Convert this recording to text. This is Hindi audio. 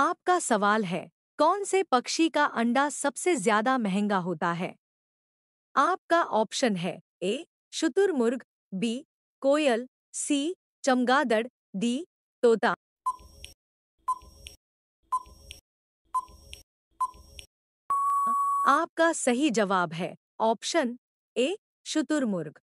आपका सवाल है कौन से पक्षी का अंडा सबसे ज्यादा महंगा होता है आपका ऑप्शन है ए शुतुरमुर्ग बी कोयल सी चमगादड़ डी तोता आपका सही जवाब है ऑप्शन ए शुतुरमुर्ग